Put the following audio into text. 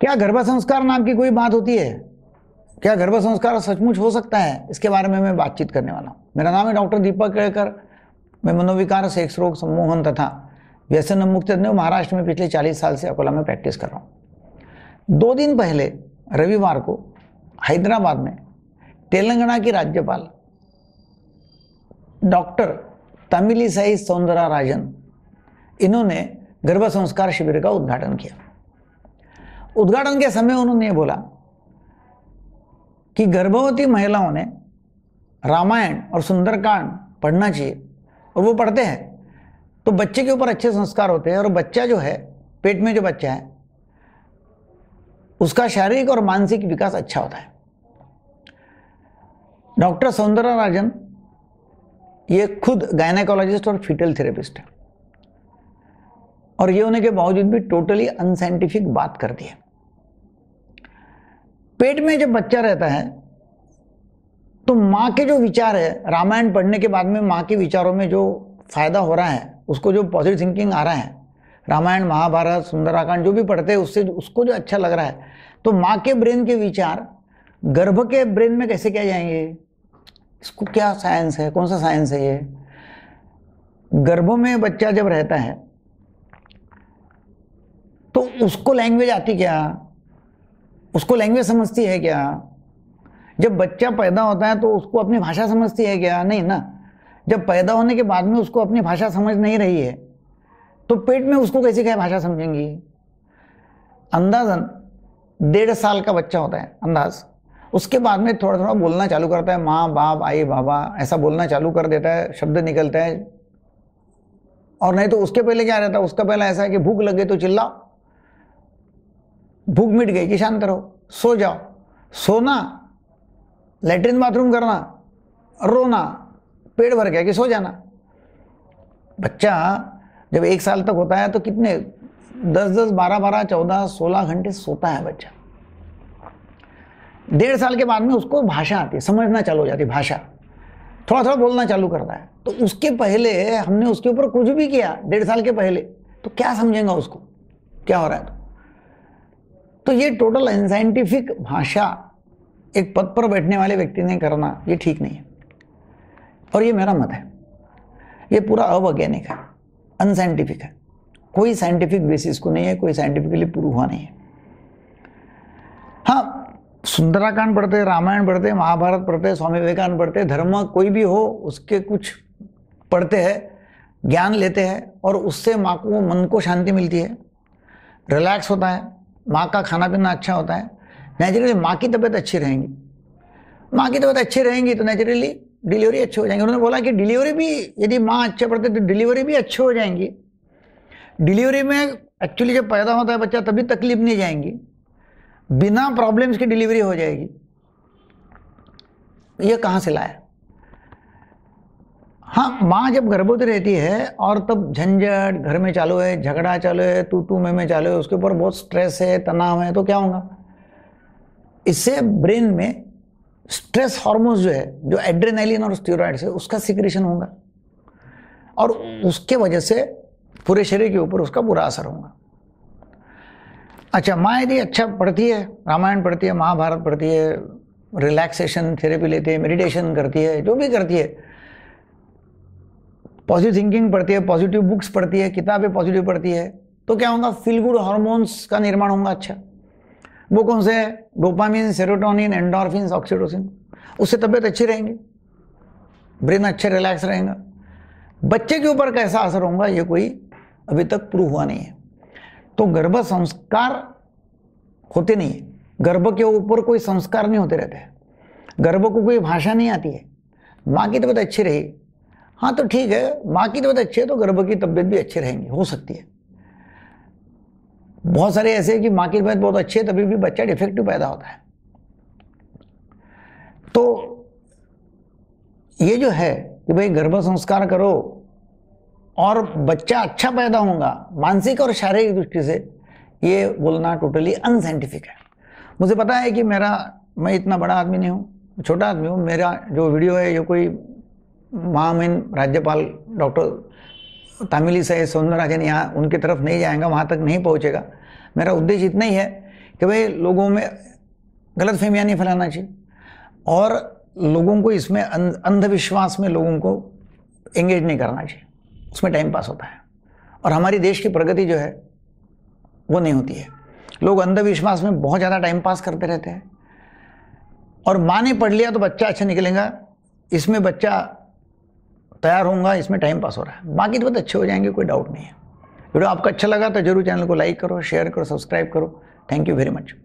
क्या गर्भ संस्कार नाम की कोई बात होती है क्या गर्भ संस्कार सचमुच हो सकता है इसके बारे में मैं बातचीत करने वाला हूँ मेरा नाम है डॉक्टर दीपक केड़कर मैं मनोविकार सेक्स रोग सम्मोहन तथा व्यसन मुक्त महाराष्ट्र में पिछले 40 साल से अकोला में प्रैक्टिस कर रहा हूँ दो दिन पहले रविवार को हैदराबाद में तेलंगाना की राज्यपाल डॉक्टर तमिलीसाई सौंदरा राजन इन्होंने गर्भ संस्कार शिविर का उद्घाटन किया उद्घाटन के समय उन्होंने बोला कि गर्भवती महिलाओं ने रामायण और सुंदरकांड पढ़ना चाहिए और वो पढ़ते हैं तो बच्चे के ऊपर अच्छे संस्कार होते हैं और बच्चा जो है पेट में जो बच्चा है उसका शारीरिक और मानसिक विकास अच्छा होता है डॉक्टर सौंदरा राजन ये खुद गायनाकोलॉजिस्ट और फिटल थेरेपिस्ट है और ये होने के बावजूद भी टोटली अनसाइंटिफिक बात कर दी है पेट में जब बच्चा रहता है तो माँ के जो विचार है रामायण पढ़ने के बाद में माँ के विचारों में जो फायदा हो रहा है उसको जो पॉजिटिव थिंकिंग आ रहा है रामायण महाभारत सुंदराकांड जो भी पढ़ते हैं उससे उसको जो अच्छा लग रहा है तो माँ के ब्रेन के विचार गर्भ के ब्रेन में कैसे क्या जाएंगे इसको क्या साइंस है कौन सा साइंस है ये गर्भ में बच्चा जब रहता है तो उसको लैंग्वेज आती क्या उसको लैंग्वेज समझती है क्या जब बच्चा पैदा होता है तो उसको अपनी भाषा समझती है क्या नहीं ना जब पैदा होने के बाद में उसको अपनी भाषा समझ नहीं रही है तो पेट में उसको कैसे क्या भाषा समझेंगी अंदाजन डेढ़ साल का बच्चा होता है अंदाज उसके बाद में थोड़ा थोड़ा बोलना चालू करता है माँ बाप आई बाबा ऐसा बोलना चालू कर देता है शब्द निकलता है और नहीं तो उसके पहले क्या रहता है उसका पहला ऐसा है कि भूख लगे तो चिल्लाओ भूख मिट गई कि शांत रहो सो जाओ सोना लेटरिन बाथरूम करना रोना पेट भर गया कि सो जाना बच्चा जब एक साल तक होता है तो कितने दस दस बारह बारह चौदह सोलह घंटे सोता है बच्चा डेढ़ साल के बाद में उसको भाषा आती है समझना चालू हो जाती है भाषा थोड़ा थोड़ा बोलना चालू करता है तो उसके पहले हमने उसके ऊपर कुछ भी किया डेढ़ साल के पहले तो क्या समझेगा उसको क्या हो रहा है तो तो ये टोटल अनसाइंटिफिक भाषा एक पद पर बैठने वाले व्यक्ति ने करना ये ठीक नहीं है और ये मेरा मत है ये पूरा अवैज्ञानिक है अनसाइंटिफिक है कोई साइंटिफिक बेसिस को नहीं है कोई साइंटिफिकली प्रूव हुआ नहीं है हाँ सुंदराकांड पढ़ते रामायण पढ़ते महाभारत पढ़ते स्वामी विवेकानंद पढ़ते धर्म कोई भी हो उसके कुछ पढ़ते हैं ज्ञान लेते हैं और उससे माँ को मन को शांति मिलती है रिलैक्स होता है माँ का खाना पीना अच्छा होता है नेचुरली माँ की तबीयत अच्छी रहेंगी माँ की तबीयत अच्छी रहेंगी तो नेचुरली डिलीवरी अच्छी हो जाएंगी उन्होंने बोला कि डिलीवरी भी यदि माँ अच्छा तो अच्छे पड़ते तो डिलीवरी भी अच्छी हो जाएंगी डिलीवरी में एक्चुअली जब पैदा होता है बच्चा तभी तकलीफ नहीं जाएंगी बिना प्रॉब्लम्स की डिलीवरी हो जाएगी ये कहाँ से लाया हाँ माँ जब गर्भवती रहती है और तब झंझट घर में चालू है झगड़ा चालू है तू तू मैं मैं चालू है उसके ऊपर बहुत स्ट्रेस है तनाव है तो क्या होगा इससे ब्रेन में स्ट्रेस हार्मोन्स जो है जो एड्रेनालिन और स्टीरोइड्स है उसका सिक्रेशन होगा और उसके वजह से पूरे शरीर के ऊपर उसका बुरा असर होगा अच्छा माँ यदि अच्छा पढ़ती है रामायण पढ़ती है महाभारत पढ़ती है रिलैक्सेशन थेरेपी लेती है मेडिटेशन करती है जो भी करती है पॉजिटिव थिंकिंग पढ़ती है पॉजिटिव बुक्स पढ़ती है किताबें पॉजिटिव पढ़ती है तो क्या होगा फील गुड हार्मोन्स का निर्माण होगा अच्छा वो कौन से है डोपामिन सेरोटोनिन एंडोरफिन ऑक्सीटोसिन उससे तबीयत अच्छी रहेंगी ब्रेन अच्छे रिलैक्स रहेगा बच्चे के ऊपर कैसा असर होगा ये कोई अभी तक प्रूव हुआ नहीं है तो गर्भ संस्कार होते नहीं है गर्भ के ऊपर कोई संस्कार नहीं होते रहते हैं गर्भ को कोई भाषा नहीं आती है माँ की तबीयत अच्छी रही हाँ तो ठीक है माँ की तबीयत अच्छी है तो गर्भ की तबीयत भी अच्छी रहेंगी हो सकती है बहुत सारे ऐसे हैं कि माँ की तबीयत बहुत अच्छी है तभी भी बच्चा डिफेक्टिव पैदा होता है तो ये जो है कि भाई गर्भ संस्कार करो और बच्चा अच्छा पैदा होगा मानसिक और शारीरिक दृष्टि से ये बोलना टोटली अनसाइंटिफिक है मुझे पता है कि मेरा मैं इतना बड़ा आदमी नहीं हूँ छोटा आदमी हूँ मेरा जो वीडियो है जो कोई महामहिम राज्यपाल डॉक्टर तमिलीसाई सौंदराजन यहाँ उनकी तरफ नहीं जाएगा वहाँ तक नहीं पहुँचेगा मेरा उद्देश्य इतना ही है कि भाई लोगों में गलत फहमियाँ नहीं फैलाना चाहिए और लोगों को इसमें अं-, अंधविश्वास में लोगों को एंगेज नहीं करना चाहिए उसमें टाइम पास होता है और हमारी देश की प्रगति जो है वो नहीं होती है लोग अंधविश्वास में बहुत ज़्यादा टाइम पास करते रहते हैं और माँ ने पढ़ लिया तो बच्चा अच्छा निकलेगा इसमें बच्चा तैयार होऊंगा इसमें टाइम पास हो रहा है बाकी तो बहुत अच्छे हो जाएंगे कोई डाउट नहीं है वीडियो आपको अच्छा लगा तो जरूर चैनल को लाइक करो शेयर करो सब्सक्राइब करो थैंक यू वेरी मच